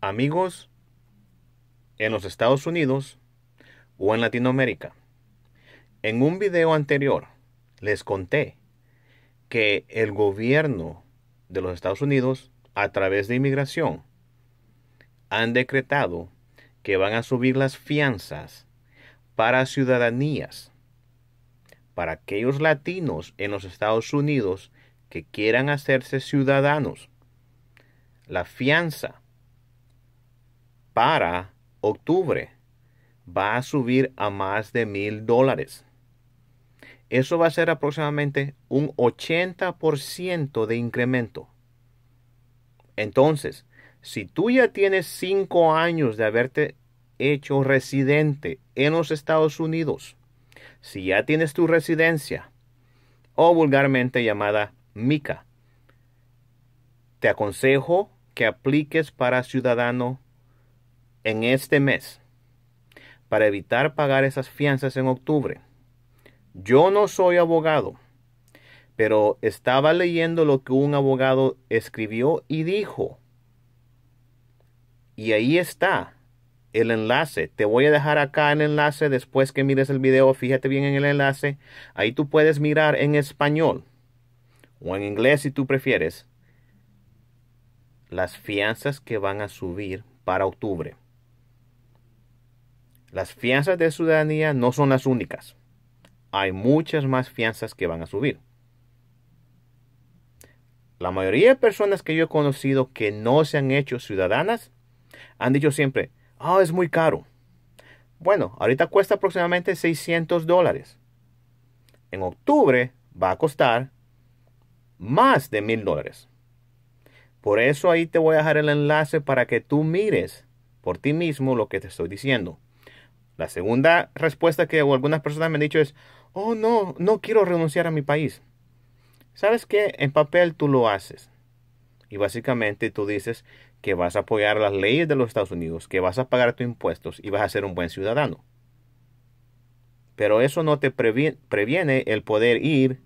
amigos en los Estados Unidos o en Latinoamérica. En un video anterior les conté que el gobierno de los Estados Unidos a través de inmigración han decretado que van a subir las fianzas para ciudadanías, para aquellos latinos en los Estados Unidos que quieran hacerse ciudadanos. La fianza para octubre va a subir a más de mil dólares. Eso va a ser aproximadamente un 80% de incremento. Entonces, si tú ya tienes cinco años de haberte hecho residente en los Estados Unidos, si ya tienes tu residencia, o vulgarmente llamada MICA, te aconsejo que apliques para ciudadano en este mes para evitar pagar esas fianzas en octubre. Yo no soy abogado, pero estaba leyendo lo que un abogado escribió y dijo. Y ahí está el enlace. Te voy a dejar acá el enlace después que mires el video. Fíjate bien en el enlace. Ahí tú puedes mirar en español o en inglés si tú prefieres las fianzas que van a subir para octubre. Las fianzas de ciudadanía no son las únicas. Hay muchas más fianzas que van a subir. La mayoría de personas que yo he conocido que no se han hecho ciudadanas han dicho siempre, ah, es muy caro. Bueno, ahorita cuesta aproximadamente 600 dólares. En octubre va a costar más de 1000 dólares. Por eso ahí te voy a dejar el enlace para que tú mires por ti mismo lo que te estoy diciendo. La segunda respuesta que algunas personas me han dicho es, oh no, no quiero renunciar a mi país. Sabes que en papel tú lo haces. Y básicamente tú dices que vas a apoyar las leyes de los Estados Unidos, que vas a pagar tus impuestos y vas a ser un buen ciudadano. Pero eso no te previene el poder ir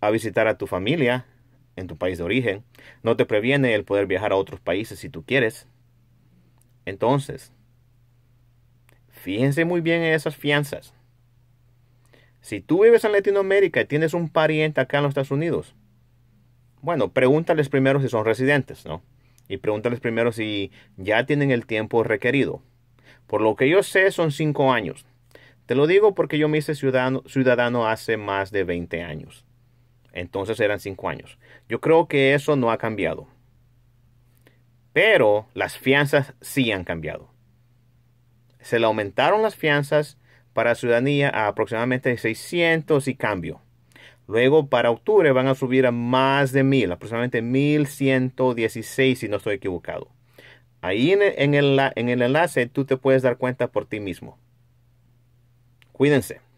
a visitar a tu familia en tu país de origen. No te previene el poder viajar a otros países si tú quieres. Entonces, Fíjense muy bien en esas fianzas. Si tú vives en Latinoamérica y tienes un pariente acá en los Estados Unidos, bueno, pregúntales primero si son residentes, ¿no? Y pregúntales primero si ya tienen el tiempo requerido. Por lo que yo sé, son cinco años. Te lo digo porque yo me hice ciudadano, ciudadano hace más de 20 años. Entonces eran cinco años. Yo creo que eso no ha cambiado. Pero las fianzas sí han cambiado se le aumentaron las fianzas para ciudadanía a aproximadamente 600 y cambio. Luego para octubre van a subir a más de 1000, aproximadamente 1116 si no estoy equivocado. Ahí en el, en el enlace tú te puedes dar cuenta por ti mismo. Cuídense.